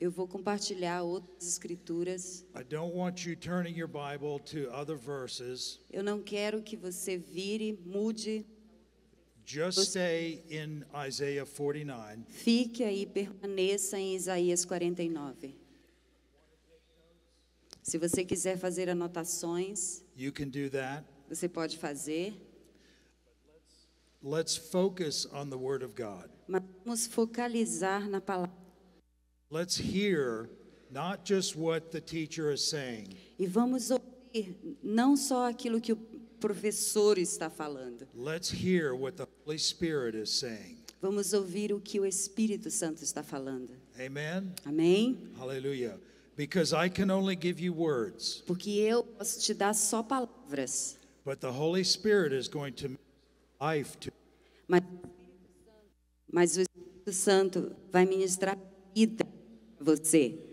Eu vou compartilhar outras escrituras. Eu não quero que você vire, mude. Just stay in Isaiah 49. Fique aí, permaneça em Isaías 49. Se você quiser fazer anotações, você pode fazer. Let's focus on the word of God. Mas vamos focalizar na palavra Let's hear not just what the teacher is saying. E vamos ouvir não só aquilo que o professor está falando. Let's hear what the Holy Spirit is saying. Vamos ouvir o que o Espírito Santo está falando. Amen. Amém. Hallelujah. Because I can only give you words. Porque eu posso te dar só palavras. But the Holy Spirit is going to life to. Mas, mas o Espírito Santo vai ministrar vida você.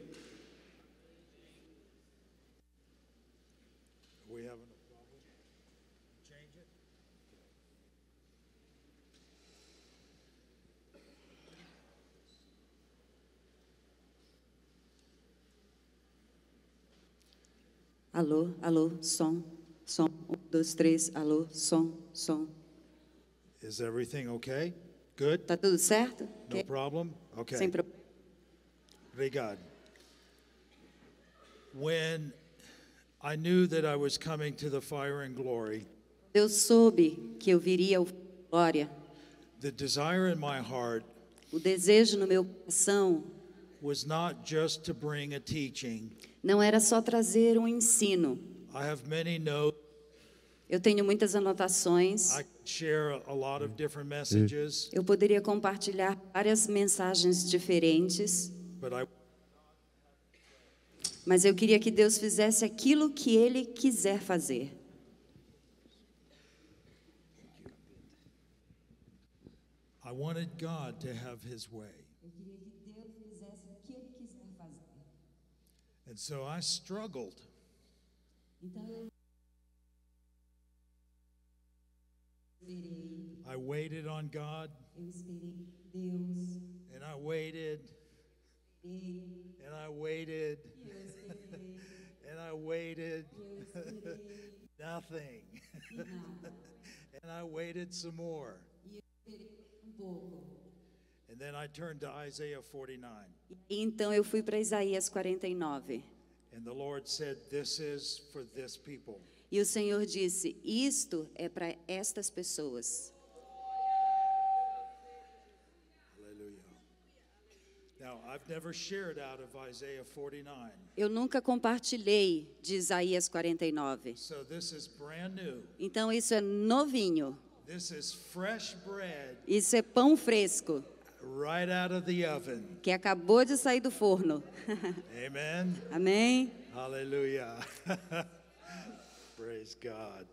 Alô, alô, som, som, um, dois, três, alô, som, som. Is everything okay? Good? Tá tudo certo? No okay. problem? Okay. Sem problema. Obrigado. When I knew that I was coming to the fire and glory, eu soube que eu viria ao glória. The desire in my heart o desejo no meu coração was not just to bring a teaching. Não era só trazer um ensino. I have many notes. Eu tenho muitas anotações. Eu poderia compartilhar várias mensagens diferentes. Mas eu queria que Deus fizesse aquilo que Ele quiser fazer. I wanted God to have His way. And so I struggled. Então I waited on God. And I waited. E and I waited. and I waited. nothing. and I waited some more. And then I turned to Isaiah 49. Então eu fui para Isaías 49. And the Lord said, this is for this people. E o Senhor disse: Isto é para estas pessoas. Eu nunca compartilhei de Isaías 49. Então isso é novinho. Isso é pão fresco. Right out of the oven. Que acabou de sair do forno. Amen. Amém. Hallelujah. Praise God.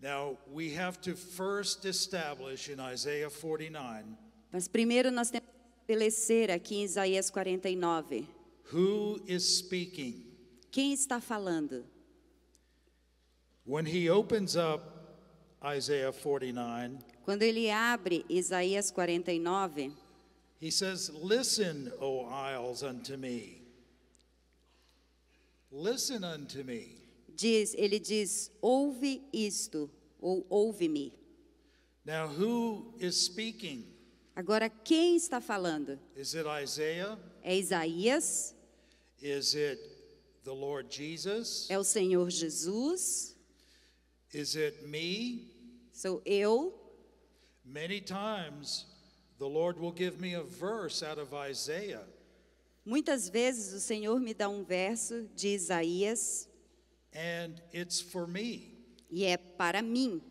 Now we have to first establish in Isaiah 49. Mas primeiro nós temos estabelecer aqui em Isaías 49. Who is speaking? Quem está falando? When he opens up Isaiah 49, quando ele abre Isaías 49, he says, "Listen, O isles, unto me. Listen unto me." Diz, ele diz, "Ouve isto ou ouve-me." Now who is speaking? Agora, quem está falando? Is it Isaiah? É Isaías? Is it the Lord Jesus? É o Senhor Jesus? Is it me? Sou eu? Many times the Lord will give me a verse out of Isaiah. Muitas vezes o Senhor me dá um verso de Isaías. And it's for me. E é para mim.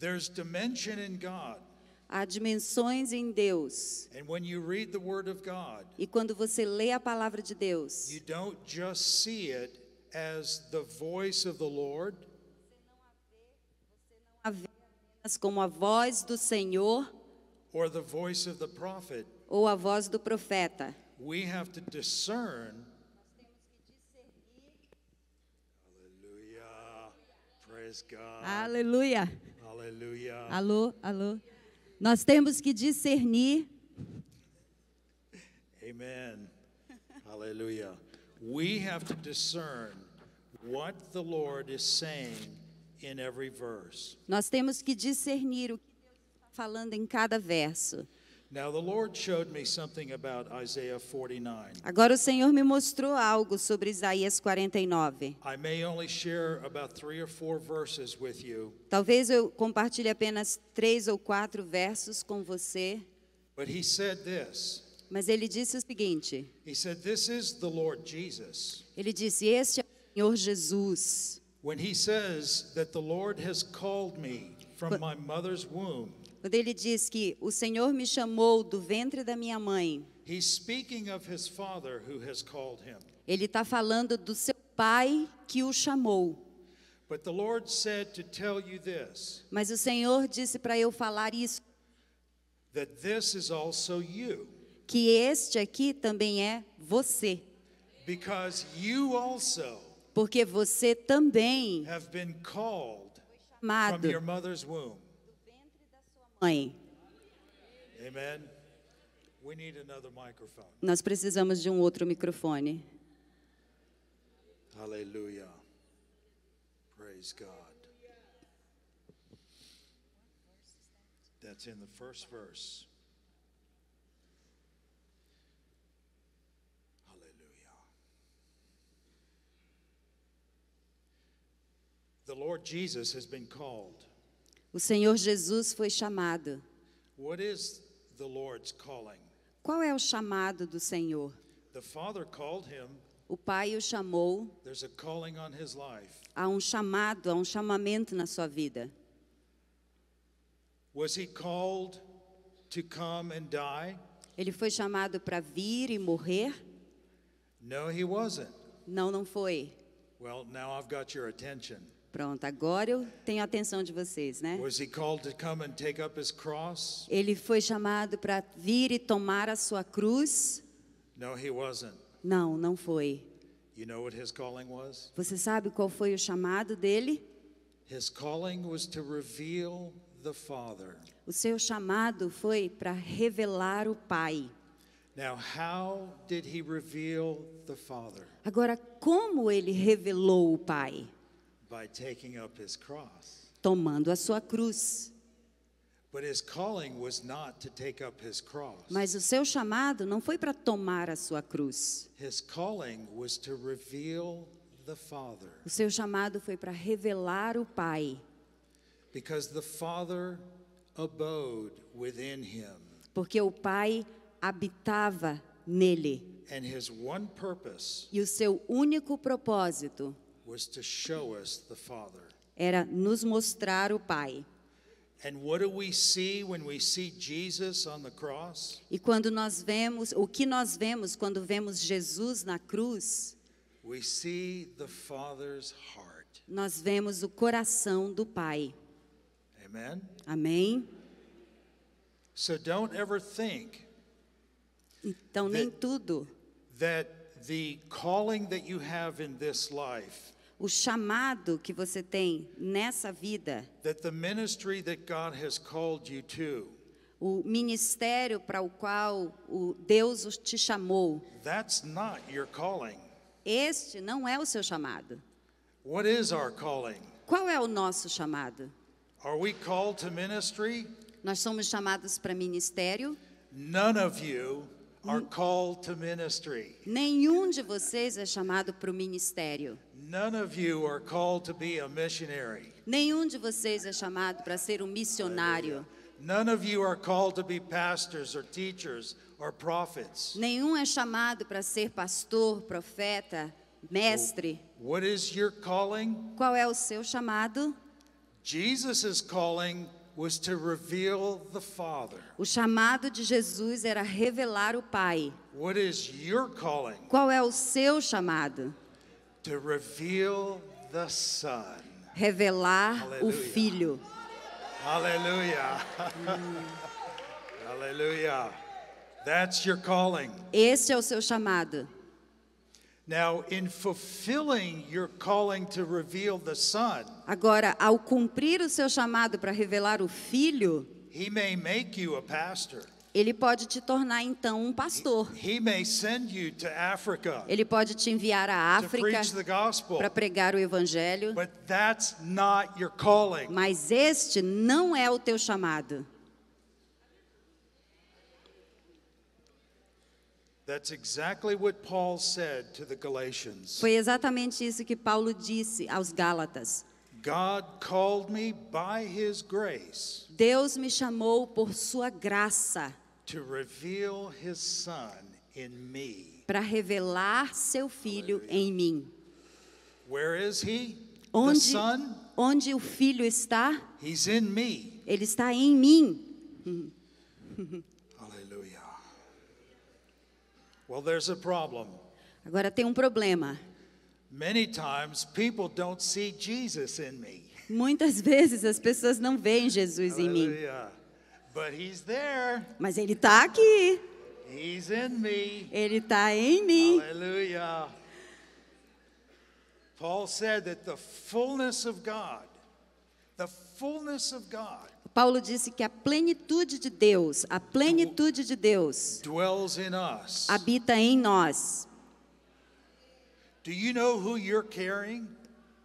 There's dimension in God. Há dimensões em Deus. God, e quando você lê a palavra de Deus, Você não a vê apenas como a voz do Senhor or the voice of the prophet. ou a voz do profeta. We have to discern Aleluia. Praise God. Aleluia. Aleluia. Alô, alô. Nós temos que discernir. Amen. Hallelujah. We have to discern what the Lord is saying in every verse. Nós temos que discernir o que Deus está falando em cada verso. Agora o Senhor me mostrou algo sobre Isaías 49. Talvez eu compartilhe apenas três ou quatro versos com você. Mas ele disse o seguinte. Ele disse, este é o Senhor Jesus. When he says that the Lord has called me from my mother's womb. Quando ele diz que o Senhor me chamou do ventre da minha mãe, ele está falando do seu pai que o chamou. Mas o Senhor disse para eu falar isso. Que este aqui também é você. Porque você também have been called mãe mãe. Nós precisamos de um outro microfone. Aleluia. Praise God. That's in the first verse. The Lord Jesus has been called. O Senhor Jesus foi chamado. Qual é o chamado do Senhor? O Pai o chamou. Há um chamado, há um chamamento na sua vida. Ele foi chamado para vir e morrer? Não, não foi. Well, now I've got your attention. Pronto, agora eu tenho a atenção de vocês, né? Ele foi chamado para vir e tomar a sua cruz? Não, não foi. Você sabe qual foi o chamado dele? O seu chamado foi para revelar o Pai. Agora, como ele revelou o Pai? by taking up his cross. tomando a sua cruz. But his calling was not to take up his cross. Mas o seu chamado não foi para tomar a sua cruz. His calling was to reveal the Father. O seu chamado foi para revelar o Pai. Because the Father abode within him. Porque o Pai habitava nele. And his one purpose e o seu único propósito era nos mostrar o Pai. E quando nós vemos, o que nós vemos quando vemos Jesus na cruz? Nós vemos o coração do Pai. Amen? Amém. So don't ever think então nem that, tudo that the calling that you have in this life o chamado que você tem nessa vida. To, o ministério para o qual o Deus te chamou. Este não é o seu chamado. Qual é o nosso chamado? Nós somos chamados para ministério? None of you are called to ministry. Nenhum de vocês é chamado para o ministério. Nenhum de vocês é chamado para ser um missionário. Nenhum é chamado para ser pastor, profeta, mestre. What is your calling? Qual é o seu chamado? Jesus' calling was to reveal the Father. O chamado de Jesus era revelar o Pai. What is your calling? Qual é o seu chamado? to reveal the son. Revelar Hallelujah. o filho. Hallelujah. Hum. Hallelujah. That's your calling. Esse é o seu chamado. Now, in fulfilling your calling to reveal the son, Agora, ao cumprir o seu chamado para revelar o filho, he may make you a pastor. Ele pode te tornar então um pastor. Ele pode te enviar à África para pregar o evangelho. Mas este não é o teu chamado. Foi exatamente isso que Paulo disse aos Gálatas. Deus me chamou por sua graça. Para revelar seu filho em mim. Onde, onde o filho está? Ele está em mim. Aleluia. Well, there's a problem. Agora tem um problema. Many times people don't see Jesus in me. Muitas vezes as pessoas não veem Jesus Aleluia. em mim. Mas ele está aqui. Ele está em mim. Aleluia. Paul said that the fullness of God, the fullness of God, Paulo disse que a plenitude de Deus, a plenitude de Deus dwells in us. habita em nós. Do you know who you're carrying?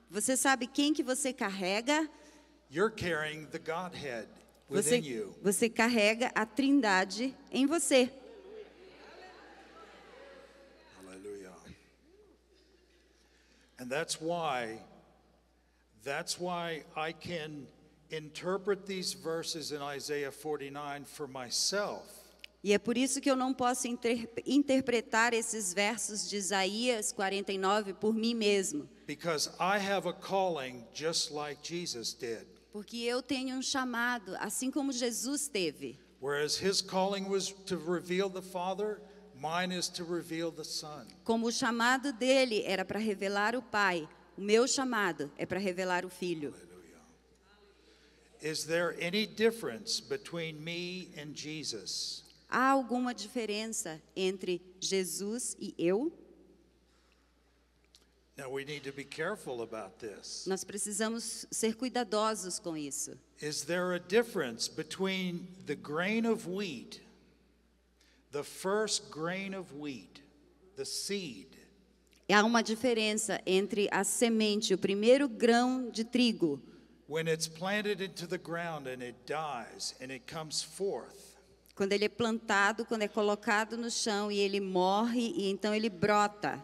Você sabe quem que você carrega? You're carrying the Godhead. Você, você carrega a trindade em você. Aleluia. And that's why that's why I can interpret these verses in Isaiah 49 for myself. E é por isso que eu não posso inter interpretar esses versos de Isaías 49 por mim mesmo. I have a just like Jesus did. Porque eu tenho um chamado, assim como Jesus teve. Como o chamado dele era para revelar o Pai, o meu chamado é para revelar o Filho. Is there any difference between me and Jesus? Há alguma diferença entre Jesus e eu? Nós precisamos ser cuidadosos com isso. Is there a difference between the grain of wheat, the first grain of wheat, the seed? Há uma diferença entre a semente, o primeiro grão de trigo. When it's planted into the ground and it dies and it comes forth quando ele é plantado, quando é colocado no chão e ele morre e então ele brota.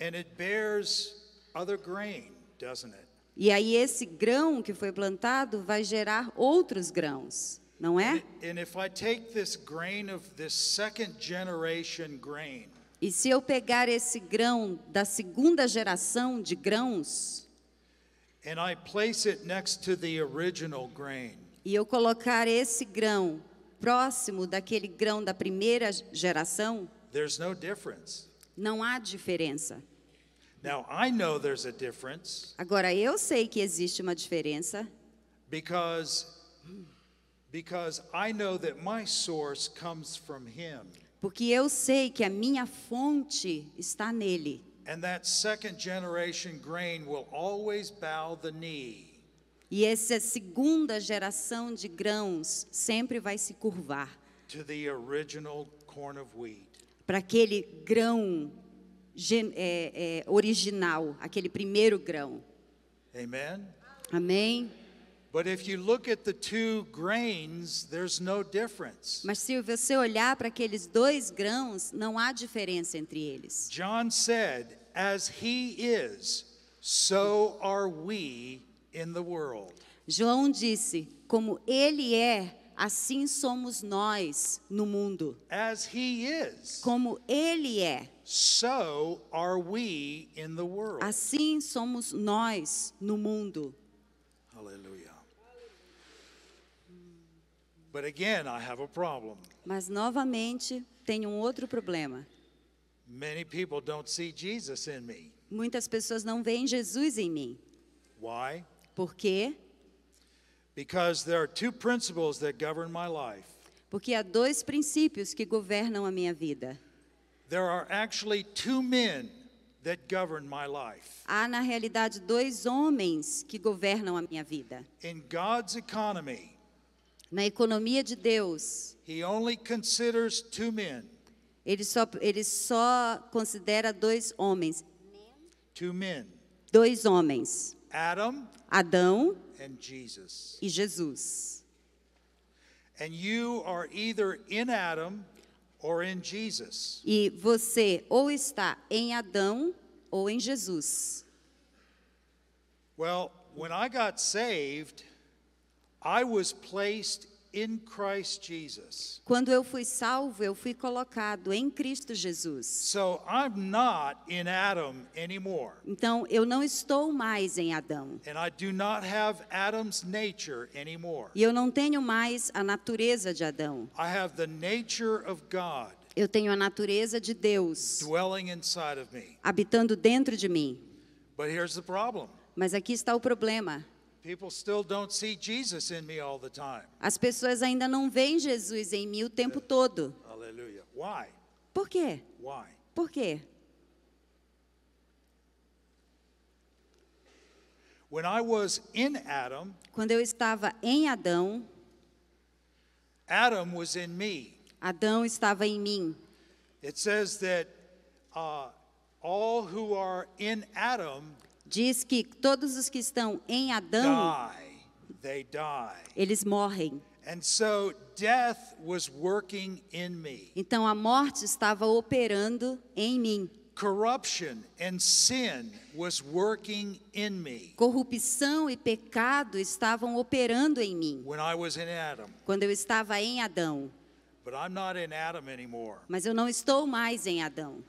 And it bears other grain, doesn't it? E aí esse grão que foi plantado vai gerar outros grãos, não é? And if I take this grain of this second generation grain, e se eu pegar esse grão da segunda geração de grãos, and I place it next to the original grain, e eu colocar esse grão próximo daquele grão da primeira geração, there's no difference. Não há diferença. Now, I know there's a difference Agora eu sei que existe uma diferença, because because I know that my source comes from him. porque eu sei que a minha fonte está nele. And that second generation grain will always bow the knee. E essa segunda geração de grãos sempre vai se curvar to the original corn of wheat para aquele grão é, é, original, aquele primeiro grão. Amen. Amém. Grains, Mas se você olhar para aqueles dois grãos, não há diferença entre eles. John said, as he is, so are we in the world. João disse, como ele é, Assim somos nós no mundo. As he is. Como ele é. So are we in the world. Assim somos nós no mundo. Aleluia. But again, I have a problem. Mas novamente tenho um outro problema. Many people don't see Jesus in me. Muitas pessoas não veem Jesus em mim. Why? Por quê? Porque Because there are two principles that govern my life. Porque há dois princípios que governam a minha vida. There are actually two men that govern my life. Há na realidade dois homens que governam a minha vida. In God's economy, na economia de Deus, he only considers two men. Ele só ele só considera dois homens. Two men. Dois homens. Adam, Adão and Jesus. e Jesus. And you are either in Adam or in Jesus. E você ou está em Adão ou em Jesus. Well, when I got saved, I was placed Quando eu fui salvo, eu fui colocado em Cristo Jesus. Então eu não estou mais em Adão. E eu não tenho mais a natureza de Adão. Eu tenho a natureza de Deus. Habitando dentro de mim. Mas aqui está o problema. As pessoas ainda não veem Jesus em mim o tempo todo. Aleluia. Why? Por quê? Why? Por quê? When I was in Adam, quando eu estava em Adão, Adam was in me. Adão estava em mim. It says that uh, all who are in Adam diz que todos os que estão em Adão, die, die. eles morrem. So então a morte estava operando em mim. Corruption and sin was working in me. Corrupção e pecado estavam operando em mim. When I was in Adam. Quando eu estava em Adão. But I'm not in Adam anymore. Mas eu não estou mais em Adão.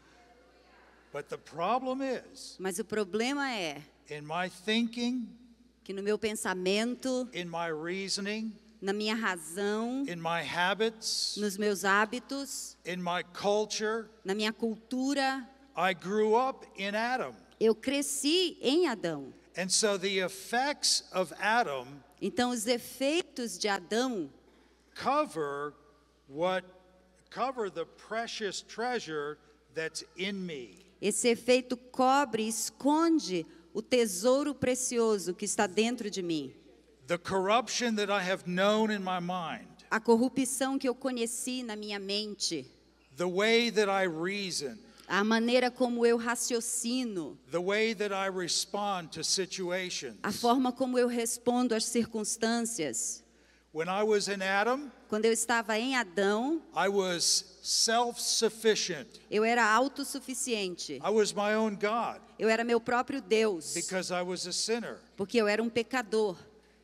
Is, Mas o problema é thinking, que no meu pensamento, na minha razão, habits, nos meus hábitos, culture, na minha cultura, eu cresci em Adão. And so the effects of Adam então os efeitos de Adão cover what cover the precious treasure that's in me. Esse efeito cobre, esconde o tesouro precioso que está dentro de mim. A corrupção que eu conheci na minha mente. A maneira como eu raciocino. A forma como eu respondo às circunstâncias. When I was in Adam, quando eu estava em Adão, I was self-sufficient. Eu era autossuficiente. I was my own God. Eu era meu próprio Deus. Because I was a sinner. Porque eu era um pecador.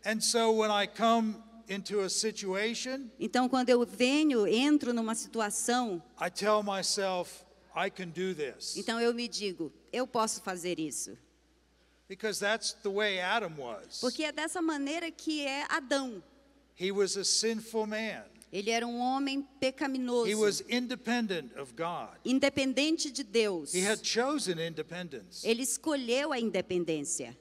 And so when I come into a situation, então quando eu venho, entro numa situação, I tell myself, I can do this. Então eu me digo, eu posso fazer isso. Because that's the way Adam was. Porque é dessa maneira que é Adão. He was a sinful man. Ele era um homem pecaminoso. He was independent of God. Independente de Deus. He had chosen independence. Ele escolheu a independência.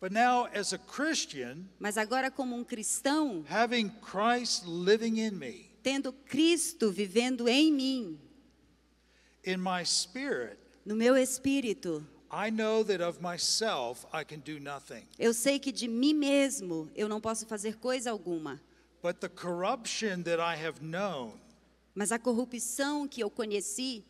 But now, as a Christian, Mas agora como um cristão, having Christ living in me, tendo Cristo vivendo em mim, in my spirit, no meu espírito, eu sei que de mim mesmo eu não posso fazer coisa alguma. But the corruption that I have known, Mas a corrupção que eu conheci,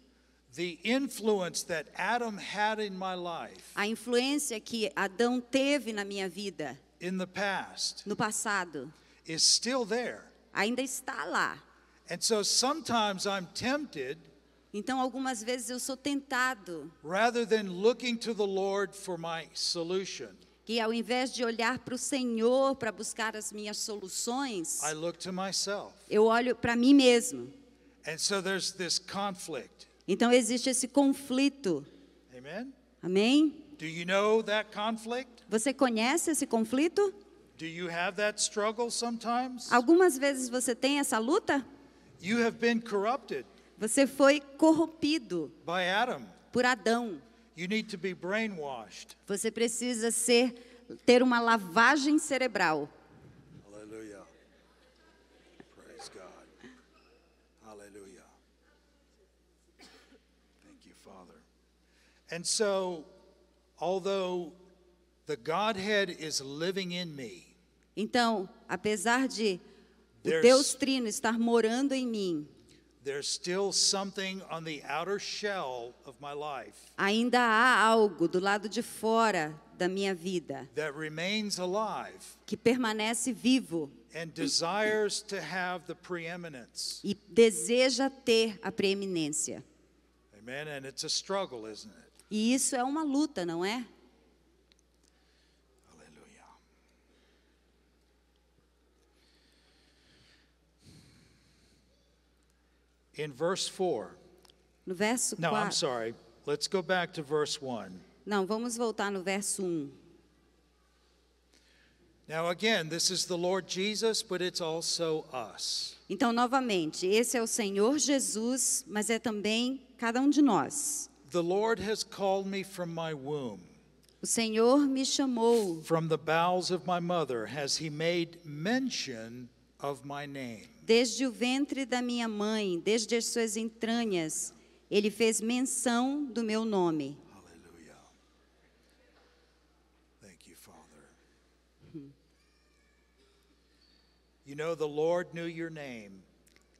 the influence that Adam had in my life, a influência que Adão teve na minha vida, in the past, no passado, is still there. ainda está lá. And so sometimes I'm tempted então algumas vezes eu sou tentado. Rather than looking to the Lord for my solution. Que ao invés de olhar para o Senhor para buscar as minhas soluções, I look to myself. Eu olho para mim mesmo. And so there's this conflict. Então existe esse conflito. Amen? Amém? Do you know that conflict? Você conhece esse conflito? Do you have that struggle sometimes? Algumas vezes você tem essa luta? You have been corrupted. Você foi corrompido por Adão. Você precisa ser, ter uma lavagem cerebral. Aleluia. Praise God. Aleluia. Thank you, Father. And so, although the Godhead is living in me. Então, apesar de o Deus Trino estar morando em mim, There's still something on the outer shell of my life. Ainda há algo do lado de fora da minha vida that remains alive que permanece vivo and desires to have the preeminence. e deseja ter a preeminência. Amen. And it's a struggle, isn't it? E isso é uma luta, não é? In verse 4. No verso 4. No, I'm sorry. Let's go back to verse 1. Não, vamos voltar no verso 1. Um. Now again, this is the Lord Jesus, but it's also us. Então novamente, esse é o Senhor Jesus, mas é também cada um de nós. The Lord has called me from my womb. O Senhor me chamou. From the bowels of my mother has he made mention of my name. Desde o ventre da minha mãe, desde as suas entranhas, ele fez menção do meu nome.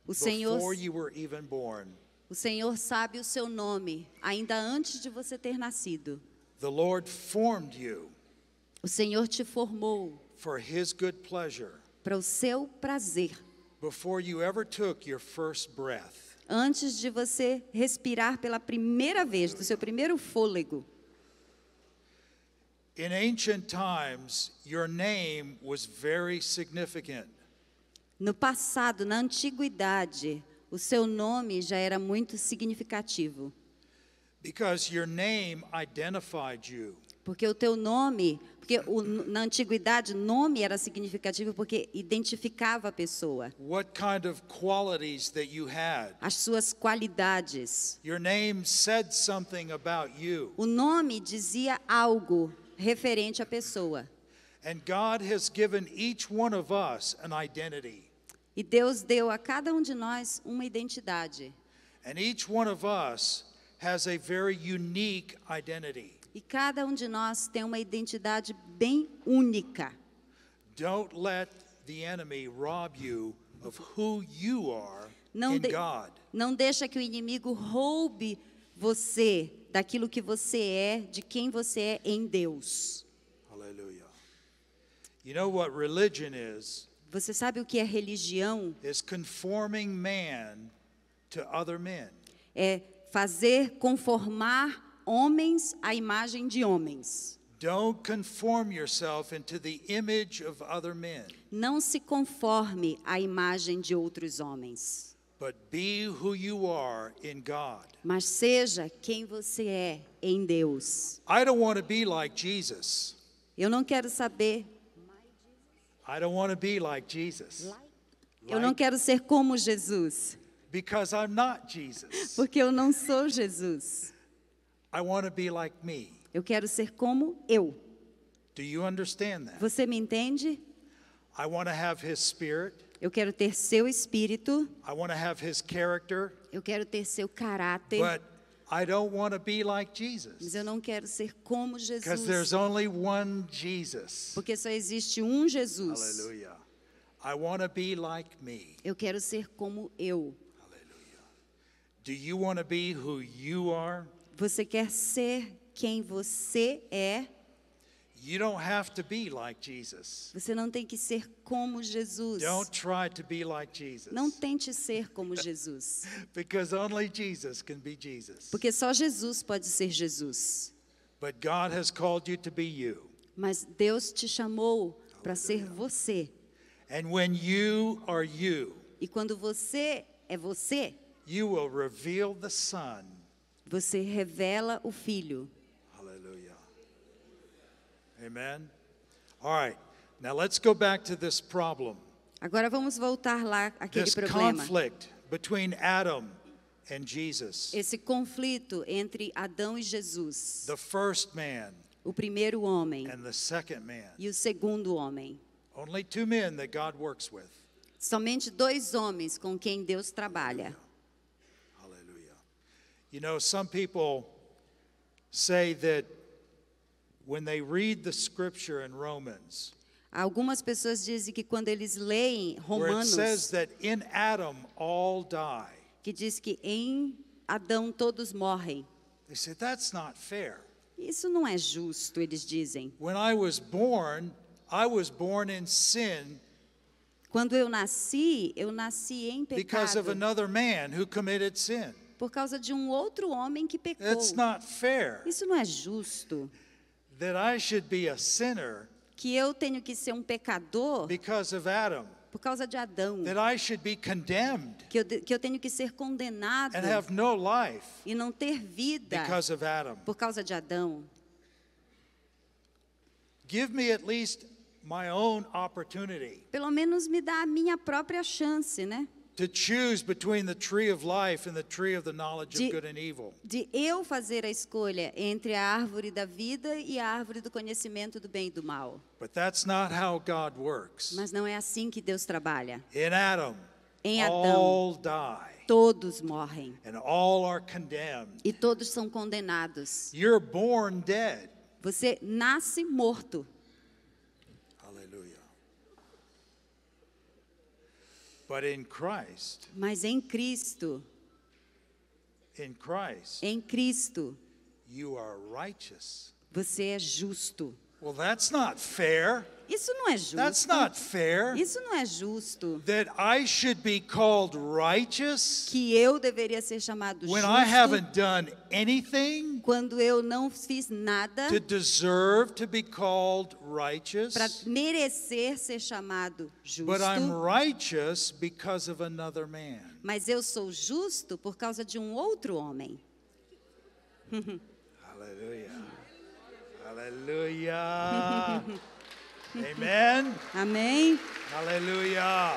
O Senhor, o Senhor sabe o seu nome ainda antes de você ter nascido. O Senhor te formou para o seu prazer before you ever took your first breath. Antes de você respirar pela primeira vez, do seu primeiro fôlego. In ancient times, your name was very significant. No passado, na antiguidade, o seu nome já era muito significativo. Because your name identified you. Porque o teu nome, porque o, na antiguidade nome era significativo porque identificava a pessoa. What kind of qualities that you had. As suas qualidades. Your name said something about you. O nome dizia algo referente à pessoa. And God has given each one of us an identity. E Deus deu a cada um de nós uma identidade. And each one of us has a very unique identity. E cada um de nós tem uma identidade bem única. Don't let the enemy rob you of who you are não in de, God. Não deixa que o inimigo roube você daquilo que você é, de quem você é em Deus. Aleluia. You know what religion is? Você sabe o que é religião? Is conforming man to other men. É fazer conformar homens à imagem de homens. Don't conform yourself into the image of other men. Não se conforme à imagem de outros homens. But be who you are in God. Mas seja quem você é em Deus. I don't want to be like Jesus. Eu não quero saber. I don't want to be like Jesus. Like. Eu não quero ser como Jesus. Because I'm not Jesus. Porque eu não sou Jesus. Like eu quero ser como eu. Você me entende? Eu quero ter seu espírito. Eu quero ter seu caráter. But I don't want to be like Jesus. Mas eu não quero ser como Jesus. Because there's only one Jesus. Porque só existe um Jesus. Hallelujah. I want to be like me. Eu quero ser como eu. Hallelujah. Do you want to be who you are? Você quer ser quem você é? You don't have to be like Jesus. Você não tem que ser como Jesus. Don't try to be like Jesus. Não tente ser como Jesus. Because only Jesus can be Jesus. Porque só Jesus pode ser Jesus. But God has called you to be you. Mas Deus te chamou para ser você. And when you are you, e quando você é você, you will reveal the sun você revela o Filho. Aleluia. Amen. All right. Now let's go back to this problem. Agora vamos voltar lá aquele this problema. conflict between Adam and Jesus. Esse conflito entre Adão e Jesus. The first man. O primeiro homem. And the second man. E o segundo homem. Only two men that God works with. Somente dois homens com quem Deus trabalha. You know, some people say that when they read the scripture in Romans, Algumas pessoas dizem que quando eles leem Romanos, die, que diz que em Adão todos morrem. Say, Isso não é justo, eles dizem. Born, quando eu nasci, eu nasci em pecado. Because of another man who committed sin por causa de um outro homem que pecou. Isso não é justo. que eu tenho que ser um pecador por causa de Adão. que, eu, que eu tenho que ser condenado e não ter vida por causa de Adão. Give-me at least My own opportunity. Pelo menos me dá a minha própria chance, né? de, eu fazer a escolha entre a árvore da vida e a árvore do conhecimento do bem e do mal. But that's not how God works. Mas não é assim que Deus trabalha. In Adam, em Adão, all die todos morrem. E todos são condenados. Você nasce morto. Christ, Mas em Cristo. Christ, em Cristo. Você é justo. Well, that's not fair. Isso não é justo. That's not fair. Isso não é justo. That I should be called righteous que eu deveria ser chamado justo. when I haven't done anything quando eu não fiz nada. To deserve to be called righteous. Para merecer ser chamado justo. But I'm righteous because of another man. Mas eu sou justo por causa de um outro homem. Aleluia. Aleluia. Amen. Amém. Aleluia.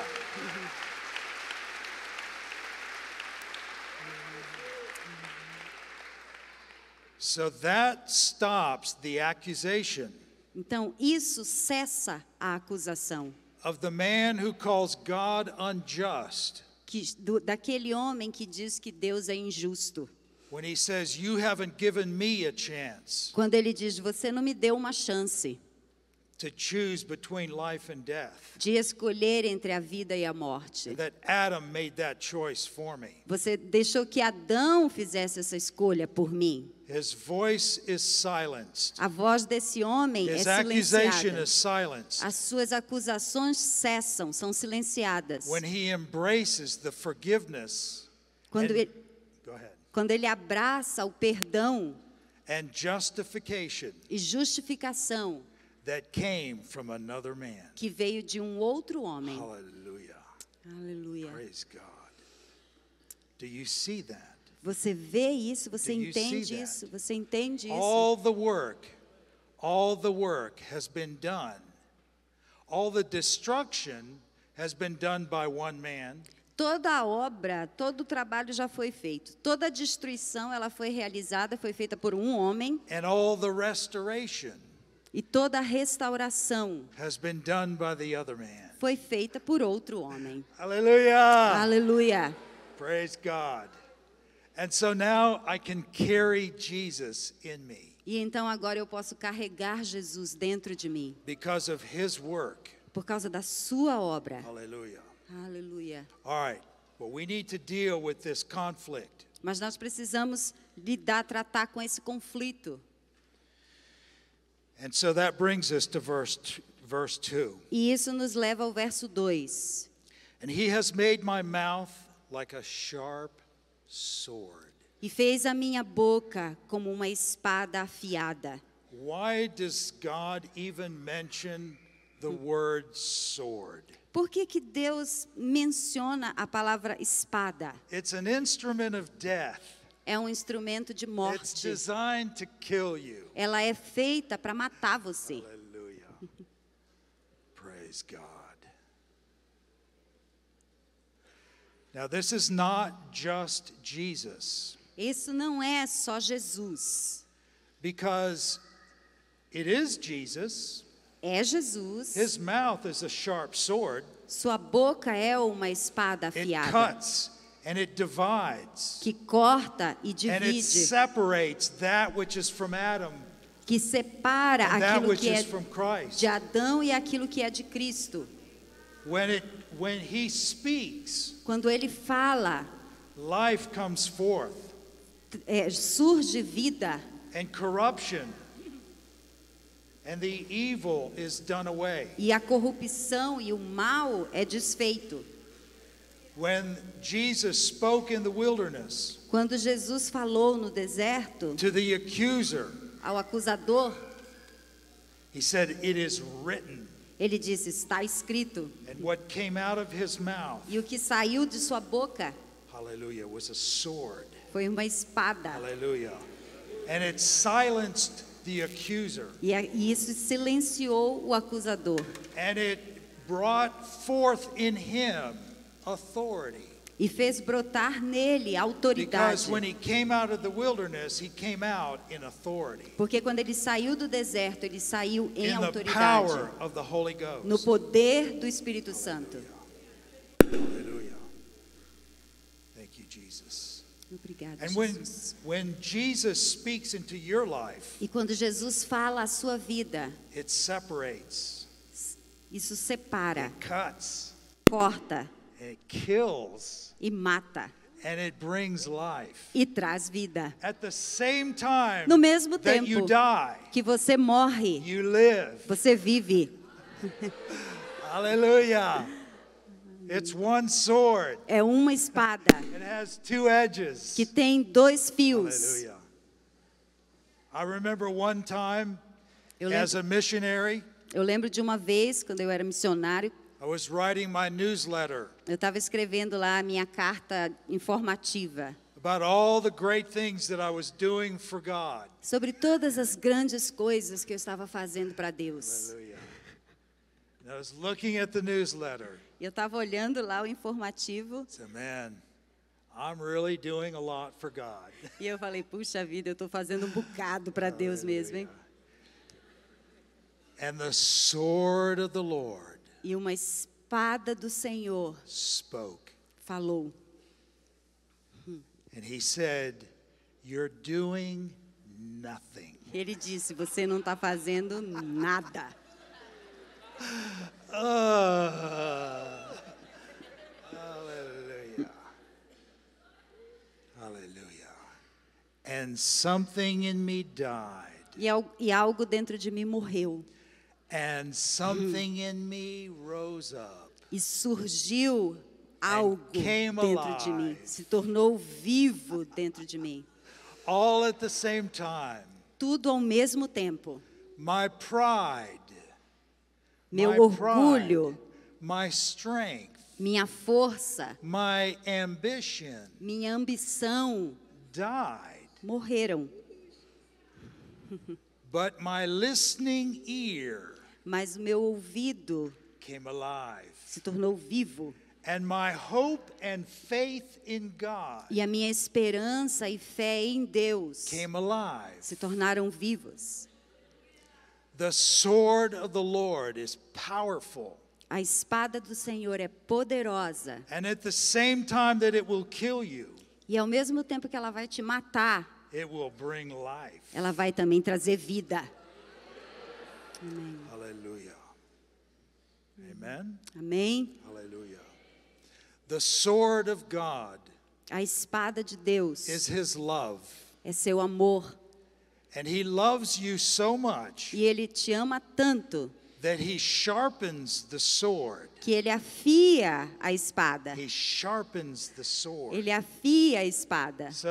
So that stops the accusation. Então isso cessa a acusação. Of the man who calls God unjust. Que, do, daquele homem que diz que Deus é injusto. Says, Quando ele diz, você não me deu uma chance. De escolher entre a vida e a morte. Você deixou que Adão fizesse essa escolha por mim. His voice is silenced. A voz desse homem é His é silenciada. As suas acusações cessam, são silenciadas. When he embraces the forgiveness Quando and, ele Go ahead. Quando ele abraça o perdão e justificação que veio de um outro homem. Aleluia. Aleluia. Você vê isso, você entende isso, você entende isso. All the work, all the work has been done. All the destruction has been done by one man toda a obra, todo o trabalho já foi feito. Toda a destruição ela foi realizada, foi feita por um homem. And all the restoration e toda a restauração has been done by the other man. foi feita por outro homem. Aleluia! Aleluia! Praise God. And so now I can carry Jesus in me. E então agora eu posso carregar Jesus dentro de mim. Because of his work. Por causa da sua obra. Aleluia. Hallelujah. All right, but we need to deal with this conflict. Mas nós precisamos lidar, tratar com esse conflito. And so that brings us to verse verse 2. E isso nos leva ao verso dois. And he has made my mouth like a sharp sword. E fez a minha boca como uma espada afiada. Why does God even mention the word sword? Por que, que Deus menciona a palavra espada? It's an instrument of death. É um instrumento de morte. It's designed to kill you. Ela é feita para matar você. Aleluia. Praise God. Now this is not just Jesus. Isso não é só Jesus. Because it is Jesus é Jesus. His mouth is a sharp sword. Sua boca é uma espada afiada. It cuts and it divides. Que corta e divide. And it separates that which is from Adam que separa and aquilo que é de Adão e aquilo que é de Cristo. When it, when he speaks, Quando ele fala, life comes forth, é, surge vida and corruption e a corrupção e o mal é desfeito. When Jesus spoke in the wilderness, Quando Jesus falou no deserto to the accuser, ao acusador, he said, It is written. ele disse: Está escrito. And what came out of his mouth, e o que saiu de sua boca was a sword. foi uma espada. Hallelujah. And it silenced the accuser. E, isso silenciou o acusador. And it brought forth in him authority. E fez brotar nele autoridade. Porque quando ele saiu do deserto, ele saiu em in autoridade. No poder do Espírito Santo. Aleluia. When, when Jesus life, e quando Jesus fala a sua vida, isso separa, cuts, corta, kills, e mata. And it brings life. E traz vida. At the same time no mesmo tempo die, que você morre, você vive. Aleluia! É uma espada. Que tem dois fios. eu lembro, eu lembro de uma vez quando eu era missionário. Eu estava escrevendo lá a minha carta informativa. Sobre todas as grandes coisas que eu estava fazendo para Deus. Hallelujah. And I was looking at the newsletter. Eu estava olhando lá o informativo. I'm really doing a lot for God. E eu falei, puxa vida, eu estou fazendo um bocado para Deus mesmo, hein? And the sword of the Lord e uma espada do Senhor spoke. falou. And he said, You're doing nothing. Ele disse, você não está fazendo nada. Ah, aleluia. Aleluia. And something in me died. E, e algo dentro de mim morreu. And something in me rose up. E surgiu algo dentro de mim, se tornou vivo dentro de mim. All at the same time. Tudo ao mesmo tempo. My pride meu orgulho, my strength, minha força, my ambition, minha ambição died. morreram. But my listening ear Mas o meu ouvido came alive. se tornou vivo. And my hope and faith in God e a minha esperança e fé em Deus came alive. se tornaram vivos. The sword of the Lord is powerful. A espada do Senhor é poderosa. And at the same time that it will kill you, e ao mesmo tempo que ela vai te matar, it will bring life. ela vai também trazer vida. Amém. Aleluia. Amen. Amém. Aleluia. The sword of God a espada de Deus é seu amor. And he loves you so much e ele te ama tanto that he sharpens the sword. que ele afia a espada. He sharpens the sword ele afia a espada so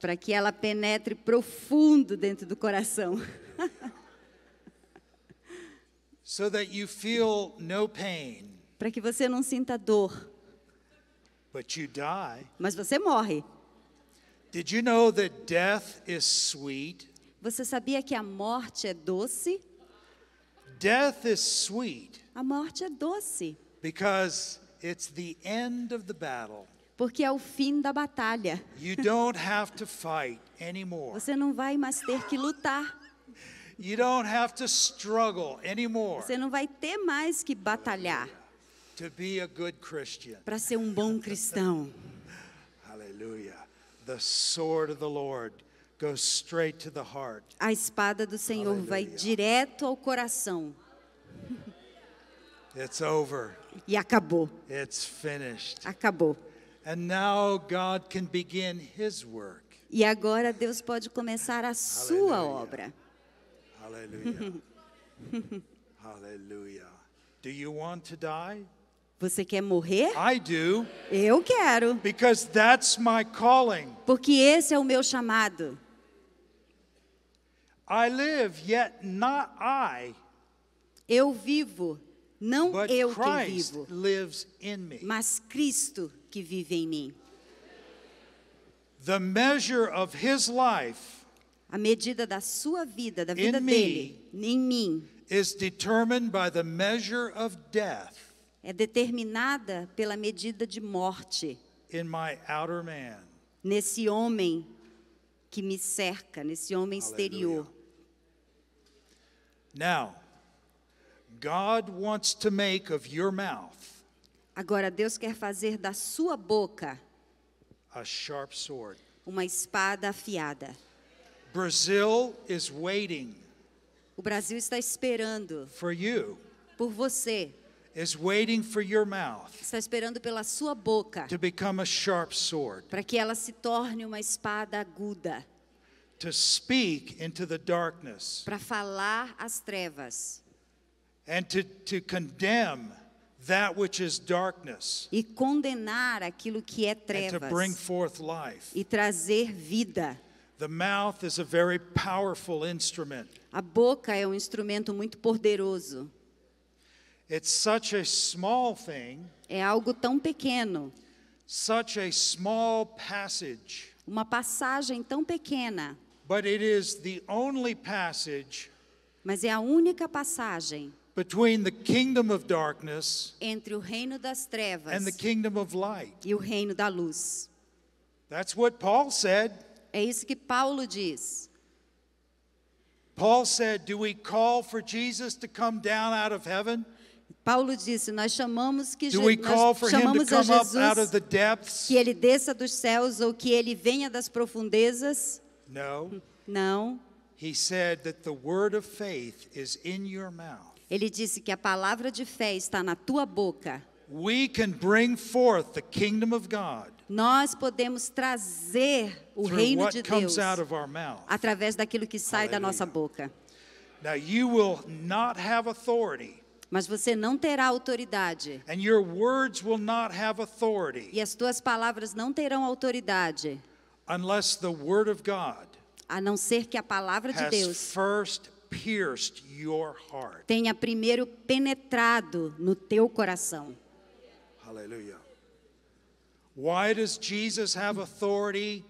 para que ela penetre profundo dentro do coração. so that you feel no pain, para que você não sinta dor. But you die. Mas você morre. Did you know that death is sweet? Você sabia que a morte é doce? Death is sweet. A morte é doce. Because it's the end of the battle. Porque é o fim da batalha. You don't have to fight anymore. Você não vai mais ter que lutar. You don't have to struggle anymore. Você não vai ter mais que batalhar. To be a good Christian. Para ser um bom cristão. Aleluia. A espada do Senhor Aleluia. vai direto ao coração. It's over. E acabou. It's finished. Acabou. And now God can begin his work. E agora Deus pode começar a sua obra. Hallelujah. Hallelujah. Do you want to die? Você quer morrer? I do. Eu quero. Because that's my calling. Porque esse é o meu chamado. I live, yet not I. Eu vivo, não But eu Christ que vivo. Lives in me. Mas Cristo que vive em mim. The measure of his life a medida da sua vida, da vida dele, em mim, is determined by the measure of death é determinada pela medida de morte man, nesse homem que me cerca, nesse homem exterior. Now, God wants to make of your mouth Agora Deus quer fazer da sua boca a sharp sword. uma espada afiada. Brazil is waiting o Brasil está esperando por você is waiting for your mouth está esperando pela sua boca to become a sharp sword. Para que ela se torne uma espada aguda. To speak into the darkness. Para falar às trevas. And to, to condemn that which is darkness. E condenar aquilo que é trevas. And to bring forth life. E trazer vida. The mouth is a very powerful instrument. A boca é um instrumento muito poderoso. It's such a small thing. É algo tão pequeno. Such a small passage. Uma passagem tão pequena. But it is the only passage Mas é a única passagem between the kingdom of darkness entre o reino das trevas and the kingdom of light. e o reino da luz. That's what Paul said. É isso que Paulo diz. Paul said, "Do we call for Jesus to come down out of heaven?" Paulo disse, nós chamamos que Jesus, nós chamamos a Jesus que ele desça dos céus ou que ele venha das profundezas? No. Não. Ele disse que a palavra de fé está na tua boca. We can bring forth the kingdom of God nós podemos trazer o reino de Deus através daquilo que sai da nossa boca. Now you will not have authority mas você não terá autoridade. And your words will not have authority E as tuas palavras não terão autoridade, unless the word of God a não ser que a palavra de Deus first pierced your heart. tenha primeiro penetrado no teu coração. Aleluia. Why does Jesus have authority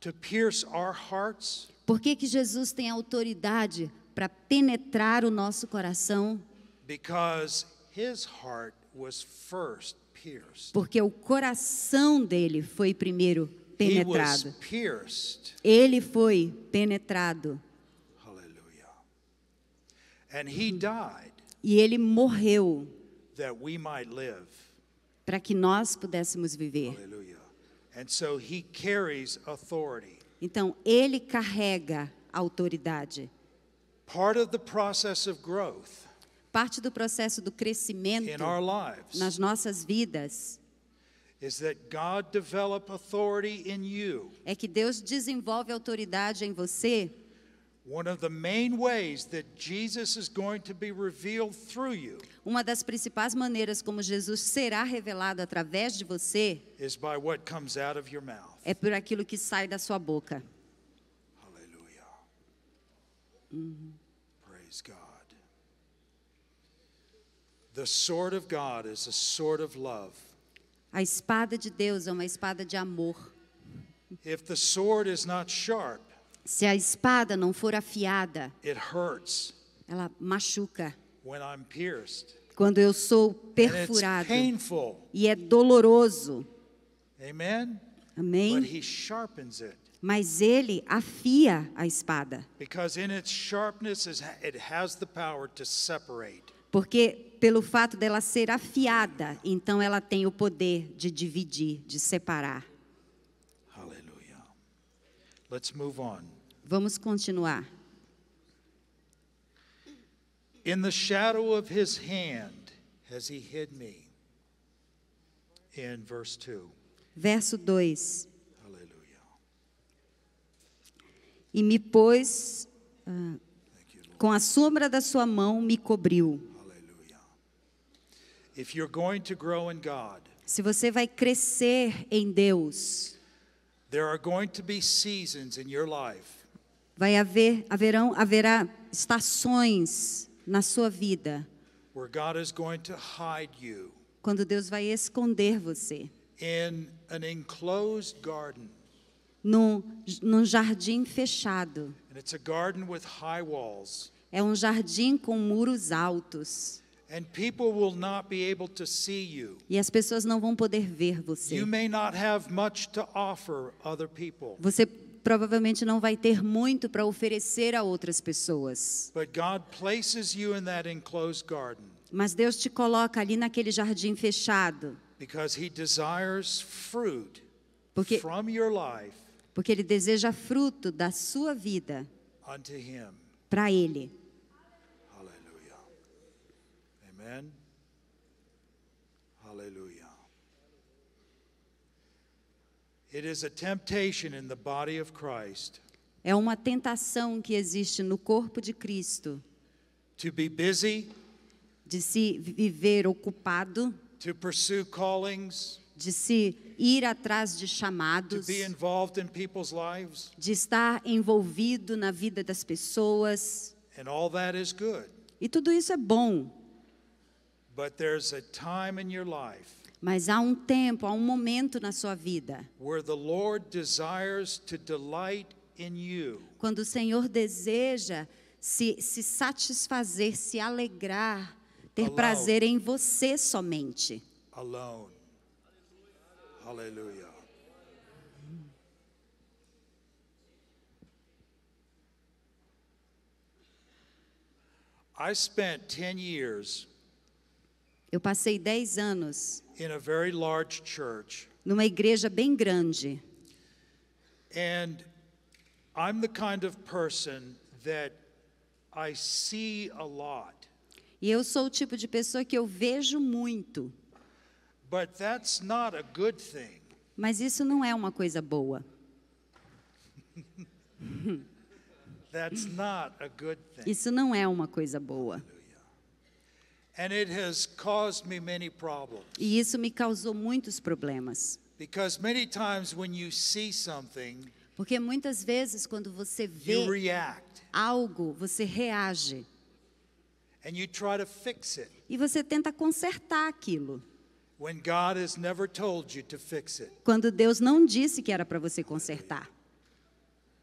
to pierce our hearts? Por que, que Jesus tem autoridade para penetrar o nosso coração? because his heart was first pierced. Porque o coração dele foi primeiro penetrado. He was pierced. Ele foi penetrado. Hallelujah. And he died. E ele morreu. That we might live. Para que nós pudéssemos viver. And so he carries authority. Então ele carrega autoridade. Part of the process of growth parte do processo do crescimento nas nossas vidas é que Deus desenvolve autoridade em você. Uma das principais maneiras como Jesus será revelado através de você é por aquilo que sai da sua boca. Aleluia. Uhum. Praise God. The sword of God is a sword of love. A espada de Deus é uma espada de amor. If the sword is not sharp, se a espada não for afiada, it hurts. ela machuca. When I'm pierced. Quando eu sou perfurado. And E é doloroso. Amen? Amém? But he sharpens it. Mas ele afia a espada. Porque pelo fato dela ser afiada, então ela tem o poder de dividir, de separar. Aleluia. Let's move on. Vamos continuar. In the shadow of his hand has he hid me. In verse 2. Verso 2. Aleluia. E me pôs uh, com a sombra da sua mão me cobriu. If you're going to grow in God, se você vai crescer em Deus, there are going to be seasons in your life. Vai haver haverão haverá estações na sua vida. Where God is going to hide you. Quando Deus vai esconder você. In an enclosed garden. Num, num jardim fechado. And it's a garden with high walls. É um jardim com muros altos. E as pessoas não vão poder ver você. Você provavelmente não vai ter muito para oferecer a outras pessoas. Mas Deus te coloca ali naquele jardim fechado. Porque, porque Ele deseja fruto da sua vida para Ele. Amém? Aleluia. It is a temptation in the body of Christ. É uma tentação que existe no corpo de Cristo. To be busy, de se viver ocupado. To pursue callings, de se ir atrás de chamados. To be involved in people's lives. De estar envolvido na vida das pessoas. And all that is good. E tudo isso é bom. But there's a time in your life Mas há um tempo, há um momento na sua vida where the Lord desires to delight in you. quando o Senhor deseja se, se satisfazer, se alegrar, ter Alone. prazer em você somente. Alone. Hallelujah. I spent 10 years eu passei 10 anos in a very large church. numa igreja bem grande. E eu sou o tipo de pessoa que eu vejo muito. But that's not a good thing. Mas isso não é uma coisa boa. that's not a good thing. Isso não é uma coisa boa. E isso me causou muitos problemas. Because many times when you see something, porque muitas vezes quando você vê algo, você reage. E você tenta consertar aquilo. Quando Deus não disse que era para você consertar.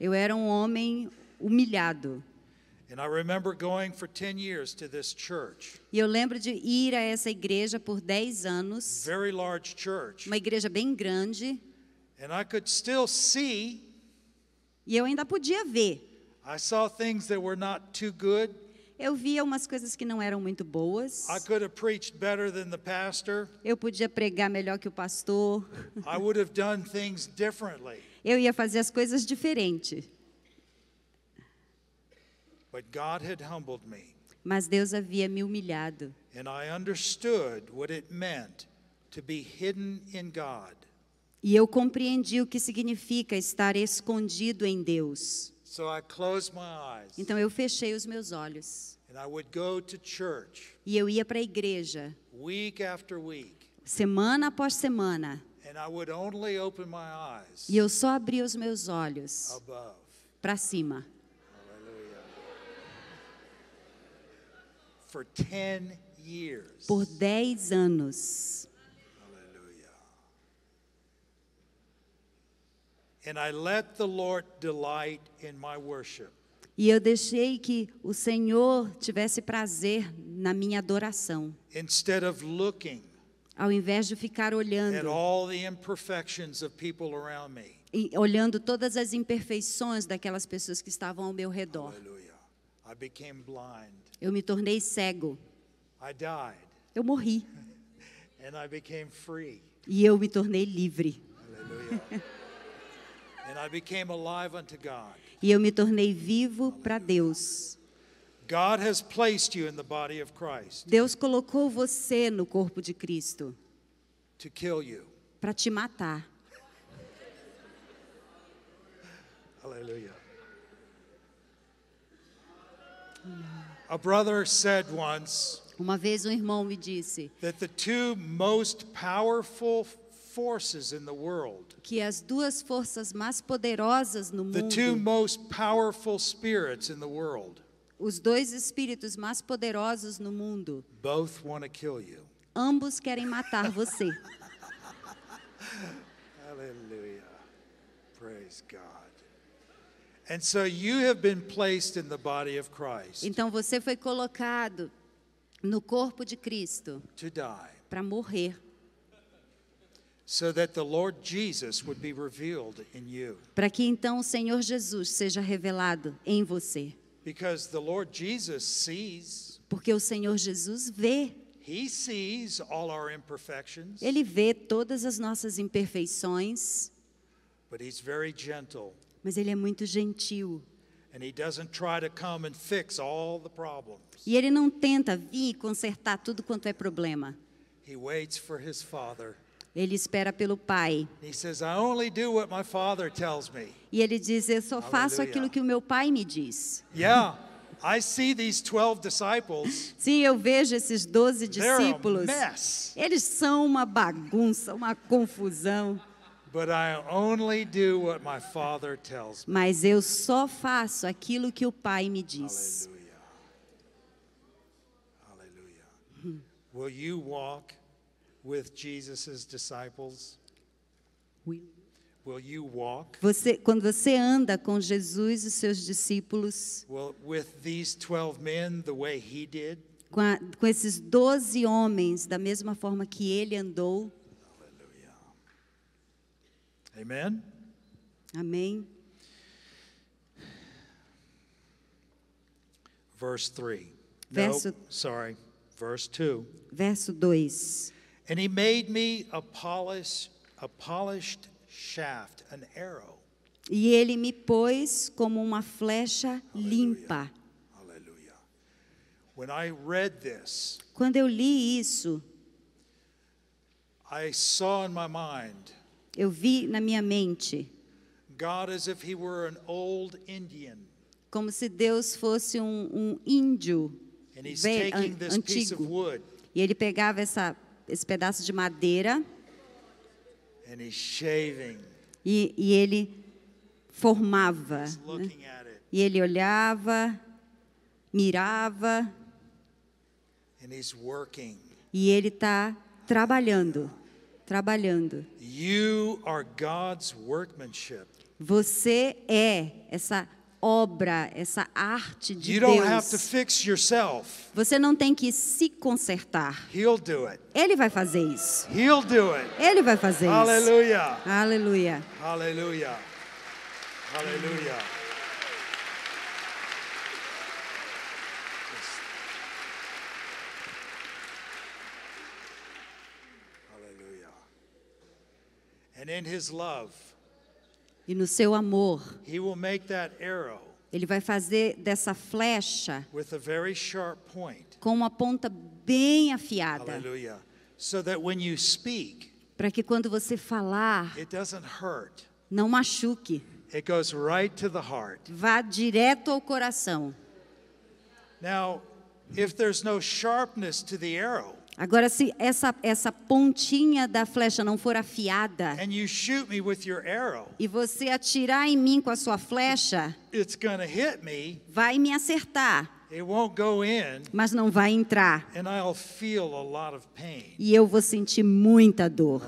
Eu era um homem humilhado. E eu lembro de ir a essa igreja por 10 anos. Uma igreja bem grande. E eu ainda podia ver. Eu via umas coisas que não eram muito boas. Eu podia pregar melhor que o pastor. I would have done things differently eu ia fazer as coisas diferente. Mas Deus havia me humilhado. E eu compreendi o que significa estar escondido em Deus. Então eu fechei os meus olhos. E eu ia para a igreja. Semana após semana. E eu só abri os meus olhos para cima. Por dez anos. E eu deixei que o Senhor tivesse prazer na minha adoração. Instead of looking ao invés de ficar olhando e olhando todas as imperfeições daquelas pessoas que estavam ao meu redor. Eu me tornei cego. Eu morri. E eu me tornei livre. e eu me tornei vivo para Deus. Deus colocou você no corpo de Cristo. Para te matar. Aleluia. A brother said once, Uma vez um irmão me disse que as duas forças mais poderosas no mundo, os dois espíritos mais poderosos no mundo. Both want to kill you. Ambos querem matar você. Aleluia. Praise God. And so you have been placed in the body of Christ. Então você foi colocado no corpo de Cristo para morrer. So para que então o Senhor Jesus seja revelado em você. Because the Lord Jesus sees. Porque o Senhor Jesus vê. He sees all our imperfections. Ele vê todas as nossas imperfeições. But he's very gentle. Mas ele é muito gentil. E ele não tenta vir consertar tudo quanto é problema. Ele espera pelo Pai. E ele diz: Eu só faço aquilo que o meu Pai me diz. Yeah. I see these 12 disciples. Sim, eu vejo esses 12 discípulos. Eles são uma bagunça, uma confusão. But I only do what my father tells me. Mas eu só faço aquilo que o Pai me diz. Aleluia. Hallelujah. Will you walk with Jesus's disciples? Will. Will you walk? Você, quando você anda com Jesus e seus discípulos, well, with these 12 men, the way he did? Com, a, com esses 12 homens, da mesma forma que ele andou. Hallelujah. Amen? Amém. Verse 3. Verso, sorry, verse 2. Verso 2. And he made me a a polished shaft, an arrow. E ele me pôs como uma flecha limpa. Hallelujah. When I read this, Quando eu li isso, I saw in my mind, eu vi na minha mente God as if he were an old Indian. como se Deus fosse um, um índio And he's velho, an, this antigo. Piece of wood, e ele pegava essa esse pedaço de madeira. E, e, ele formava. Né? E ele olhava, mirava. E ele está trabalhando, trabalhando. Você é essa obra, essa arte de Deus. Você não tem que se consertar. Ele vai fazer isso. Ele vai fazer Aleluia. isso. Aleluia. Aleluia. Aleluia. Aleluia. And in his love e no seu amor. Ele vai fazer dessa flecha com uma ponta bem afiada. Aleluia. So para que quando você falar, não machuque. Right Vá direto ao coração. Now, if there's no sharpness to the arrow, Agora, se essa, essa pontinha da flecha não for afiada arrow, e você atirar em mim com a sua flecha, me, vai me acertar, in, mas não vai entrar. E eu vou sentir muita dor.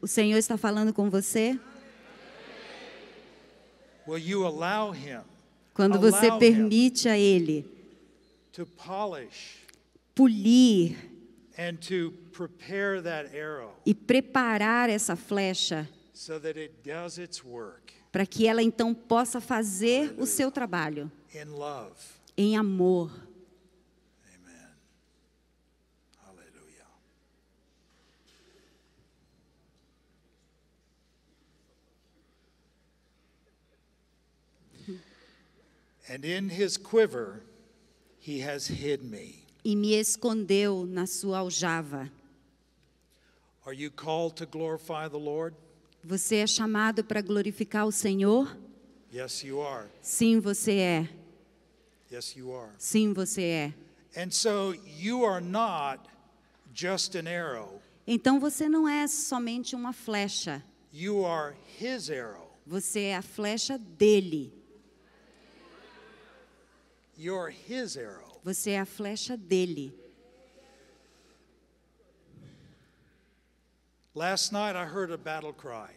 O Senhor está falando com você? Will you allow him? Quando você permite a Ele polir e preparar essa flecha para que ela então possa fazer o seu trabalho em amor And in his quiver he has hid me. E me escondeu na sua aljava. Are you called to glorify the Lord? Você é chamado para glorificar o Senhor? Yes, you are. Sim, você é. Yes, you are. Sim, você é. And so you are not just an arrow. Então você não é somente uma flecha. You are his arrow. Você é a flecha dele. You're his arrow. Você é a flecha dele. Last night I heard a battle cry.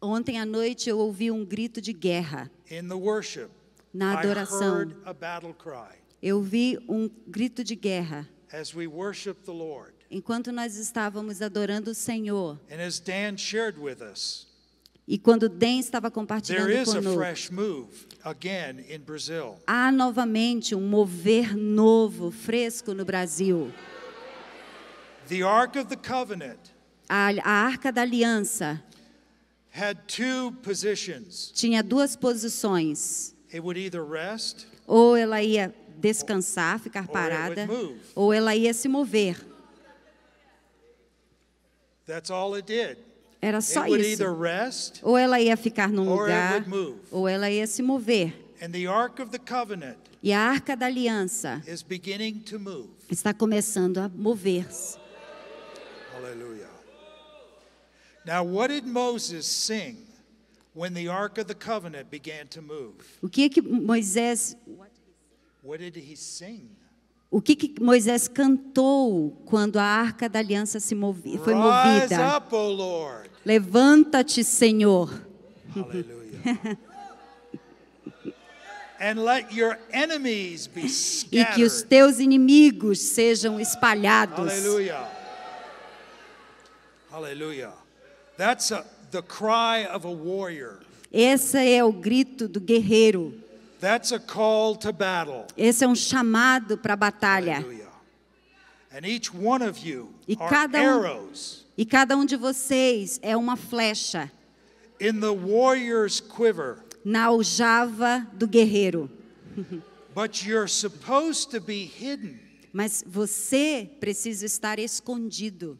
Ontem à noite eu ouvi um grito de guerra. In the worship, Na adoração, I heard a battle cry. eu vi um grito de guerra. As we worship the Lord. Enquanto nós estávamos adorando o Senhor. And as Dan shared with us, e quando Dan estava compartilhando conosco, há novamente um mover novo, fresco no Brasil. The Ark of the Covenant a, a Arca da Aliança had two positions. tinha duas posições. It would either rest, ou ela ia descansar, ficar parada, ou ela ia se mover. That's all it did. Era só isso. Ou ela ia ficar num lugar, ou ela ia se mover. e a arca da aliança está começando a mover-se. Aleluia. Now, what did Moses sing when the ark of the covenant began to move? O que é que Moisés What did he sing? O que, que, Moisés cantou quando a arca da aliança se movi foi movida? Oh Levanta-te, Senhor. e que os teus inimigos sejam espalhados. Aleluia. Aleluia. That's a, the cry of a warrior. Esse é o grito do guerreiro. That's a call to battle. Esse é um chamado para a batalha. And each one of you e, cada um, arrows e cada um de vocês é uma flecha in the warrior's quiver. na aljava do guerreiro. But you're supposed to be hidden. Mas você precisa estar escondido.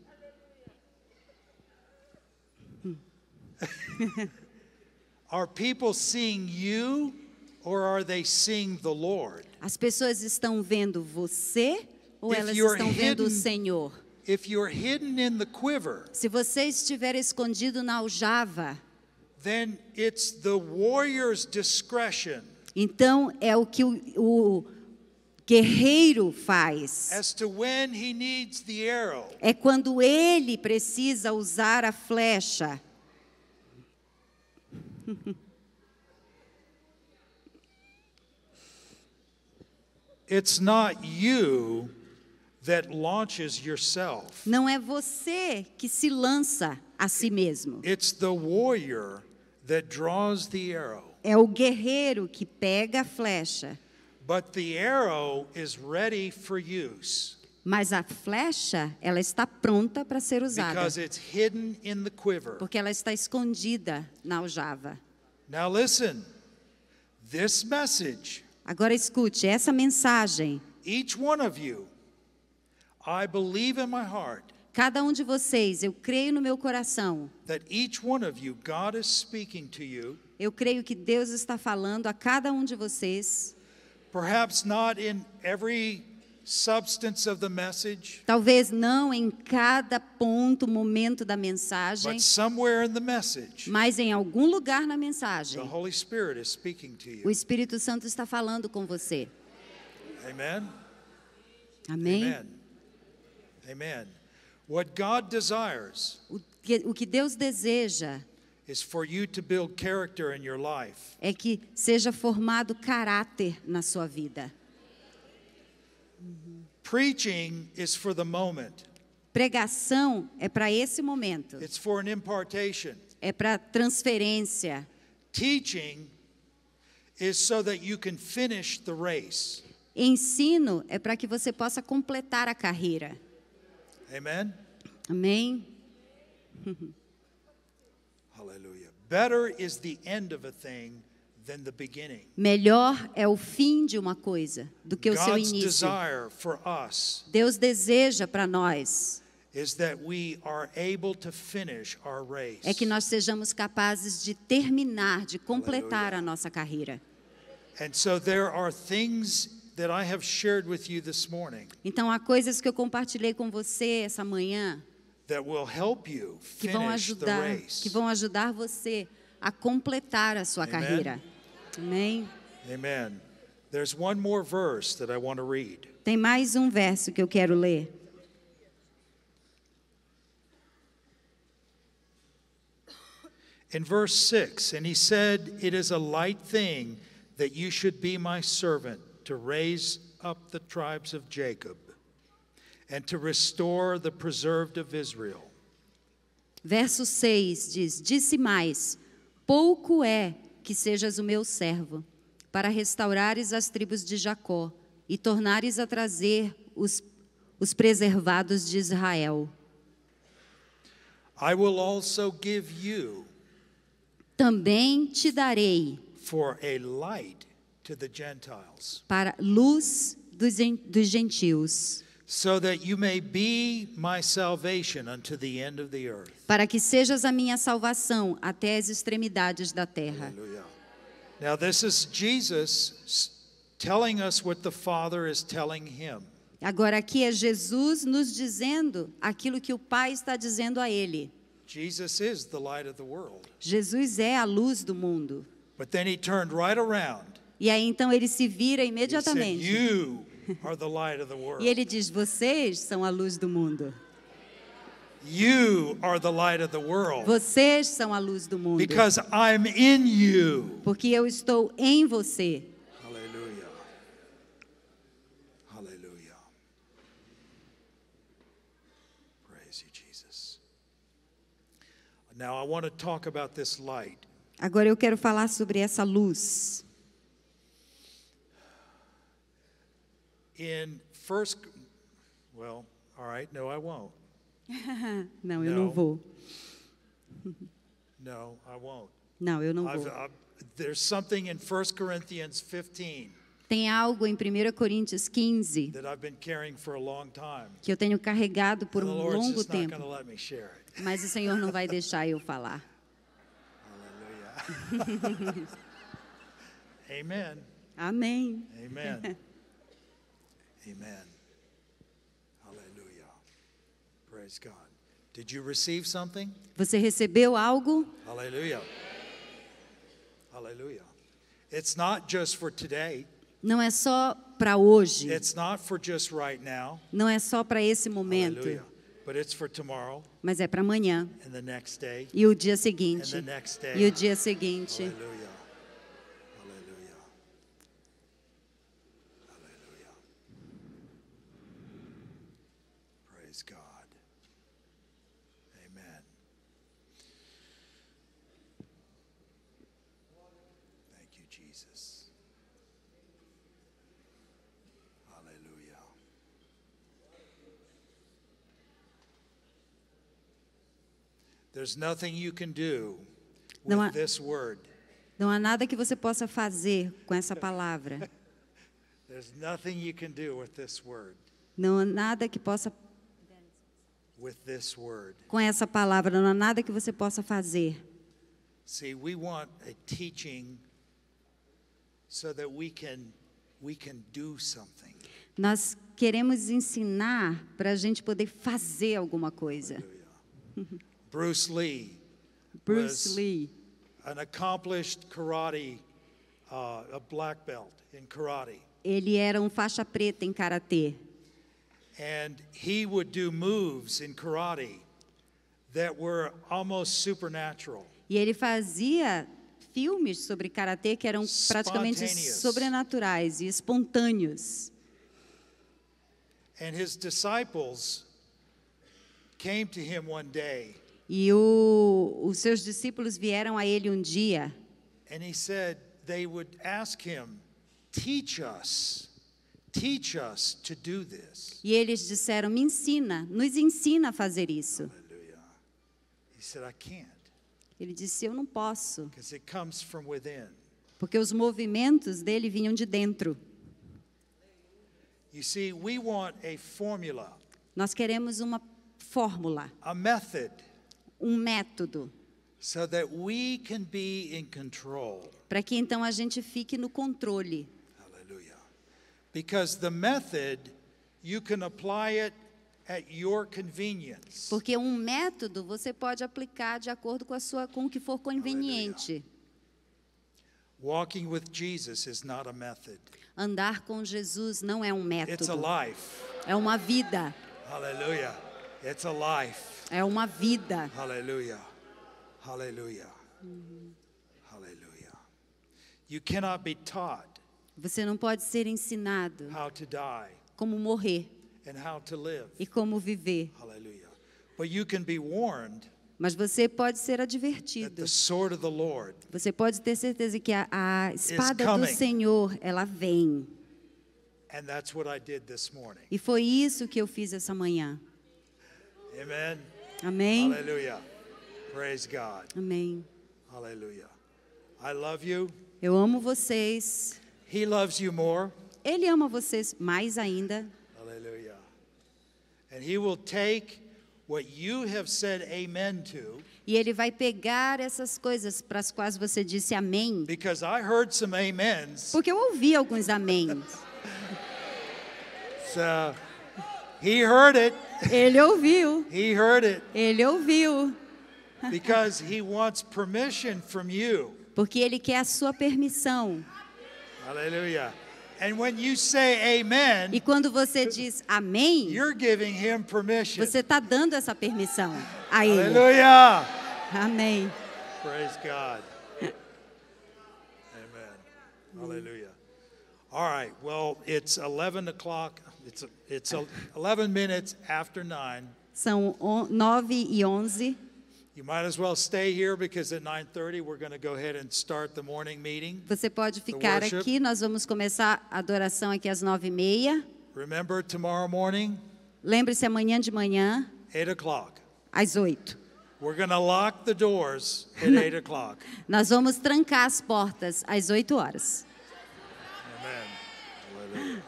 Are people seeing you? or are they seeing the Lord? As pessoas estão vendo você ou elas estão vendo o Senhor? If you're hidden in the quiver, se você estiver escondido na aljava, then it's the warrior's discretion. Então é o que o, o guerreiro faz. É quando ele precisa usar a flecha. It's not you that launches yourself. Não é você que se lança a si mesmo. It's the warrior that draws the arrow. É o guerreiro que pega a flecha. But the arrow is ready for use. Mas a flecha, ela está pronta para ser usada. Because it's hidden in the quiver. Porque ela está escondida na aljava. Now listen. This message Agora escute essa mensagem. Cada um de vocês, eu creio no meu coração. Eu creio que Deus está falando a cada um de vocês. Perhaps not in every Message, Talvez não em cada ponto, momento da mensagem. Message, mas em algum lugar na mensagem. O Espírito Santo está falando com você. Amen. Amém. Amém. Amen. What God desires o, que, o que Deus deseja é que seja formado caráter na sua vida. Preaching is for the moment. Pregação é para esse momento. It's for an impartation. É para transferência. Teaching is so that you can finish the race. Ensino é para que você possa completar a carreira. Amen. Amém. Hallelujah. Better is the end of a thing Melhor é o fim de uma coisa do que o seu início. Deus deseja para nós é que nós sejamos capazes de terminar, de completar a nossa carreira. Então há coisas que eu compartilhei com você essa manhã que vão ajudar, que vão ajudar você a completar a sua Amen? carreira. Amém? Amen. There's one more verse that I want to read. Tem mais um verso que eu quero ler. In verse 6, and he said, It is a light thing that you should be my servant to raise up the tribes of Jacob and to restore the preserved of Israel. Verso 6 diz: Disse mais: Pouco é que sejas o meu servo, para restaurares as tribos de Jacó e tornares a trazer os, os preservados de Israel. I will also give you Também te darei for a light to the Gentiles. para luz dos, dos gentios so that you may be my salvation unto the end of the earth. Para que sejas a minha salvação até as extremidades da terra. Now this is Jesus telling us what the Father is telling him. Agora aqui é Jesus nos dizendo aquilo que o Pai está dizendo a ele. Jesus is the light of the world. Jesus é a luz do mundo. But then he turned right around. E aí então ele se vira imediatamente. He said, you e ele diz: Vocês são a luz do mundo. You are the light of the world. Vocês são a luz do mundo. Because I'm in you. Porque eu estou em você. Hallelujah. Hallelujah. Praise you, Jesus. Now I want to talk about this light. Agora eu quero falar sobre essa luz. in first well, all right, no I won't. não, eu no. não vou. no, I won't. Não, eu não I've, vou. I've, there's something in 1 Corinthians 15 tem algo em 1 Coríntios 15 That I've been carrying for a long time. que eu tenho carregado por um longo tempo. Mas o Senhor não vai deixar eu falar. Amém. Amém. Amen. Hallelujah. Praise God. Did you receive something? Você recebeu algo? Hallelujah. Hallelujah. It's not just for today. Não é só para hoje. It's not for just right now. Não é só para esse momento. Hallelujah. But it's for tomorrow. Mas é para amanhã. And the next day. E o dia seguinte. And the next day. E o dia seguinte. Hallelujah. There's nothing you can do não há, this word. não há nada que você possa fazer com essa palavra. There's nothing you can do with this word. Não há nada que possa with this word. com essa palavra, não há nada que você possa fazer. See, we want a teaching so that we can we can do something. Nós queremos ensinar para a gente poder fazer alguma coisa. Bruce Lee. Bruce Lee. An accomplished karate, uh, a black belt in karate. Ele era um faixa preta em karatê. And he would do moves in karate that were almost supernatural. E ele fazia filmes sobre karatê que eram praticamente sobrenaturais e espontâneos. And his disciples came to him one day. E o, os seus discípulos vieram a ele um dia. And he said they would ask him, teach us. Teach us to do this. E eles disseram: "Me ensina, nos ensina a fazer isso." Hallelujah. He said, I can't. Ele disse: "Eu não posso." Because it comes from within. Porque os movimentos dele vinham de dentro. You see, we want a formula. Nós queremos uma fórmula. A método um método. So Para que então a gente fique no controle. Because the method you can apply it at your convenience. Porque um método você pode aplicar de acordo com a sua com o que for conveniente. Walking with Jesus is not a method. Andar com Jesus não é um método. It's a life. É uma vida. It's a life. É uma vida. Aleluia. Aleluia. Aleluia. You cannot be taught Você não pode ser ensinado how to die como morrer and how to live. e como viver. Aleluia. But you can be warned mas você pode ser advertido. Você pode ter certeza que a, a espada do Senhor, ela vem. E foi isso que eu fiz essa manhã. Amen. Amém. Aleluia. Praise God. Amém. Aleluia. I love you. Eu amo vocês. He loves you more. Ele ama vocês mais ainda. Aleluia. And he will take what you have said amen to. E ele vai pegar essas coisas para as quais você disse amém. Because I heard some amens. Porque eu ouvi alguns amens. so, he heard it. Ele ouviu. He heard it. Ele ouviu. Because he wants permission from you. Porque ele quer a sua permissão. Aleluia. And when you say amen, e quando você diz amém, you're giving him permission. você está dando essa permissão a ele. Aleluia! Amém. Praise God. amen. Hallelujah. All right, well, it's 11 o'clock. It's, it's 11 minutes after 9. São 9 e 11. Você pode ficar aqui, nós vamos começar a adoração aqui às 9:30. Remember tomorrow morning? Lembre-se amanhã de manhã. 8 o'clock. Às 8. We're gonna lock the doors at 8 o'clock. Nós vamos trancar as portas às 8 horas. Amen.